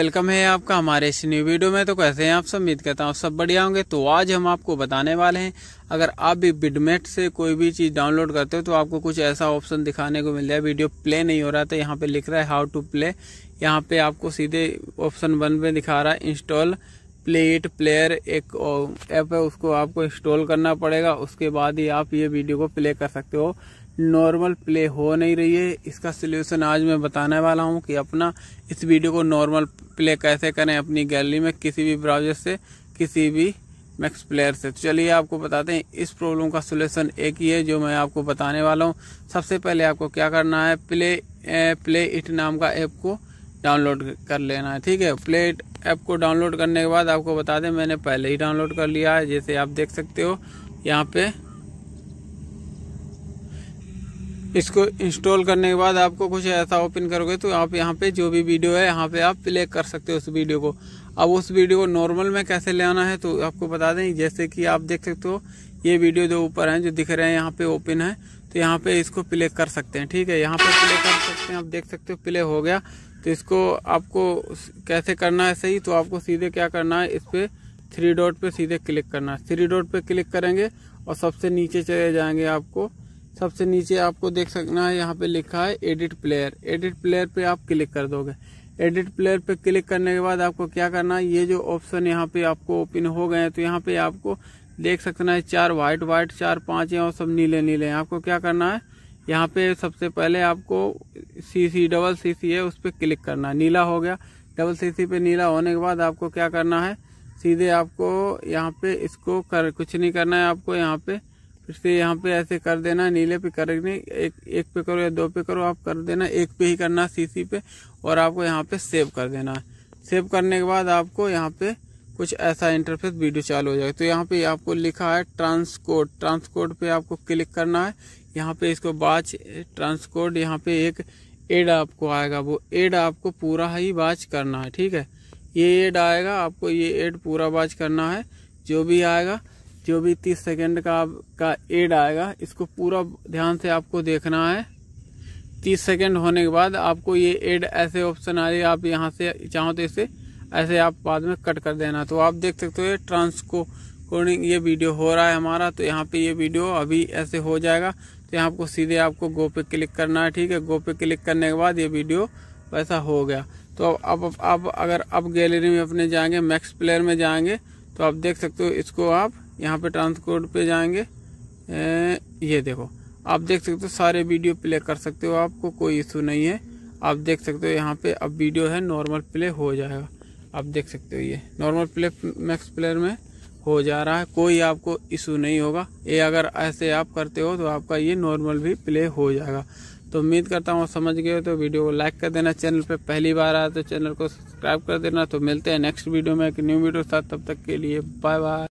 welcome है आपका हमारे इस न्यू वीडियो में तो कैसे हैं आप सब उम्मीद करता हूँ सब बढ़िया होंगे तो आज हम आपको बताने वाले हैं अगर आप भी बिडमेट से कोई भी चीज़ डाउनलोड करते हो तो आपको कुछ ऐसा ऑप्शन दिखाने को मिल जाए वीडियो प्ले नहीं हो रहा था यहाँ पे लिख रहा है हाउ टू प्ले यहाँ पे आपको सीधे ऑप्शन वन पे दिखा रहा है इंस्टॉल प्ले इट प्लेयर एक ऐप है उसको आपको इंस्टॉल करना पड़ेगा उसके बाद ही आप ये वीडियो को प्ले कर सकते हो नॉर्मल प्ले हो नहीं रही है इसका सलूशन आज मैं बताने वाला हूँ कि अपना इस वीडियो को नॉर्मल प्ले कैसे करें अपनी गैलरी में किसी भी ब्राउजर से किसी भी मैक्स प्लेयर से तो चलिए आपको बताते हैं इस प्रॉब्लम का सोल्यूशन एक ही है जो मैं आपको बताने वाला हूँ सबसे पहले आपको क्या करना है प्ले ए, प्ले इट नाम का ऐप को डाउनलोड कर लेना है ठीक है प्ले इट ऐप को डाउनलोड करने के बाद आपको बता दें मैंने पहले ही डाउनलोड कर लिया है जैसे आप देख सकते हो यहाँ पे इसको इंस्टॉल करने के बाद आपको कुछ ऐसा ओपन करोगे तो आप यहाँ पे जो भी वीडियो है यहाँ पे आप प्ले कर सकते हो उस वीडियो को अब उस वीडियो को नॉर्मल में कैसे ले आना है तो आपको बता दें जैसे कि आप देख सकते हो ये वीडियो जो ऊपर हैं जो दिख रहे हैं यहाँ पे ओपन है तो यहाँ पे इसको प्ले कर सकते हैं ठीक है यहाँ पे प्ले कर सकते हैं आप देख सकते हो प्ले हो गया तो इसको आपको कैसे करना है सही तो आपको सीधे क्या करना है इस पर थ्री डॉट पर सीधे क्लिक करना है थ्री डॉट पर क्लिक करेंगे और सबसे नीचे चले जाएंगे आपको सबसे नीचे आपको देख सकना है यहाँ पे लिखा है एडिट प्लेयर एडिट प्लेयर पे आप क्लिक कर दोगे एडिट प्लेयर पे क्लिक करने के बाद आपको क्या करना है ये जो ऑप्शन यहाँ पे आपको ओपन हो गए हैं तो यहाँ पे आपको देख सकना है चार व्हाइट व्हाइट चार पाँच हैं और सब नीले नीले हैं आपको क्या करना है यहाँ पे सबसे पहले आपको सी सी डबल सी सी है उस पर क्लिक करना है नीला हो गया डबल सी सी पे नीला होने के बाद आपको क्या करना है सीधे आपको यहाँ पे इसको कर कुछ नहीं करना है आपको यहाँ पे फिर से यहाँ पे ऐसे कर देना नीले पे करने एक एक पे करो या दो पे करो आप कर देना एक पे ही करना सीसी पे और आपको यहाँ पे सेव कर देना सेव करने के बाद आपको यहाँ पे कुछ ऐसा इंटरफेस वीडियो चालू हो जाएगा तो यहाँ पे आपको लिखा है ट्रांसकोड ट्रांसकोड पे आपको क्लिक करना है यहाँ पे इसको बाच ट्रांसकोड यहाँ पे एक एड आपको आएगा वो एड आपको पूरा ही बाच करना है ठीक है ये एड आएगा आपको ये एड पूरा बाच करना है जो भी आएगा जो भी तीस सेकेंड का आपका एड आएगा इसको पूरा ध्यान से आपको देखना है तीस सेकेंड होने के बाद आपको ये एड ऐसे ऑप्शन आ रही है आप यहाँ से चाहो तो इसे ऐसे आप बाद में कट कर देना तो आप देख सकते हो ये ट्रांस को कोडिंग ये वीडियो हो रहा है हमारा तो यहाँ पे ये वीडियो अभी ऐसे हो जाएगा तो यहाँ आपको सीधे आपको गो पे क्लिक करना है ठीक है गो पे क्लिक करने के बाद ये वीडियो वैसा हो गया तो अब अब अब अगर अब गैलरी में अपने जाएंगे मैक्स प्लेयर में जाएंगे तो आप देख सकते हो इसको आप यहाँ पे ट्रांसकोड पे जाएंगे ये देखो आप देख सकते हो सारे वीडियो प्ले कर सकते हो आपको कोई इशू नहीं है आप देख सकते हो यहाँ पे अब वीडियो है नॉर्मल प्ले हो जाएगा आप देख सकते हो ये नॉर्मल प्ले मैक्स प्लेयर में हो जा रहा है कोई आपको इशू नहीं होगा ये अगर ऐसे आप करते हो तो आपका ये नॉर्मल भी प्ले हो जाएगा तो उम्मीद करता हूँ समझ गए तो वीडियो को लाइक कर देना चैनल पे पहली बार आया तो चैनल को सब्सक्राइब कर देना तो मिलते हैं नेक्स्ट वीडियो में एक न्यू वीडियो साथ तब तक के लिए बाय बाय